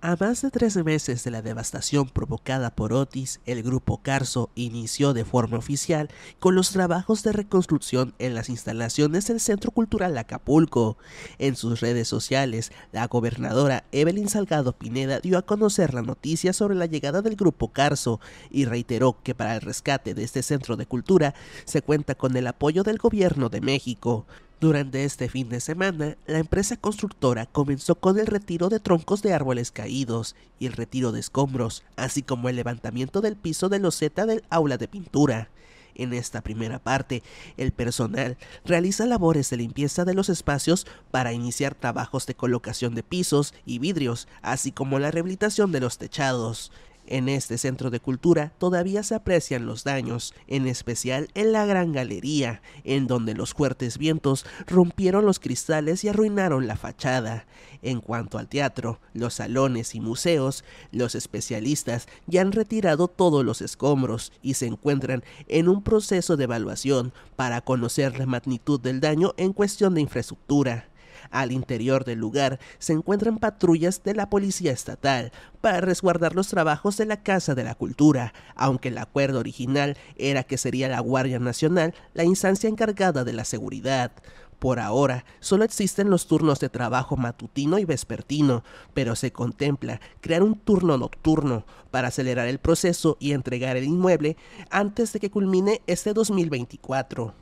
A más de tres meses de la devastación provocada por Otis, el grupo Carso inició de forma oficial con los trabajos de reconstrucción en las instalaciones del Centro Cultural Acapulco. En sus redes sociales, la gobernadora Evelyn Salgado Pineda dio a conocer la noticia sobre la llegada del grupo Carso y reiteró que para el rescate de este centro de cultura se cuenta con el apoyo del gobierno de México. Durante este fin de semana, la empresa constructora comenzó con el retiro de troncos de árboles caídos y el retiro de escombros, así como el levantamiento del piso de loseta del aula de pintura. En esta primera parte, el personal realiza labores de limpieza de los espacios para iniciar trabajos de colocación de pisos y vidrios, así como la rehabilitación de los techados. En este centro de cultura todavía se aprecian los daños, en especial en la gran galería, en donde los fuertes vientos rompieron los cristales y arruinaron la fachada. En cuanto al teatro, los salones y museos, los especialistas ya han retirado todos los escombros y se encuentran en un proceso de evaluación para conocer la magnitud del daño en cuestión de infraestructura. Al interior del lugar se encuentran patrullas de la Policía Estatal para resguardar los trabajos de la Casa de la Cultura, aunque el acuerdo original era que sería la Guardia Nacional la instancia encargada de la seguridad. Por ahora, solo existen los turnos de trabajo matutino y vespertino, pero se contempla crear un turno nocturno para acelerar el proceso y entregar el inmueble antes de que culmine este 2024.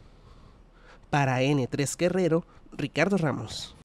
Para N3 Guerrero, Ricardo Ramos.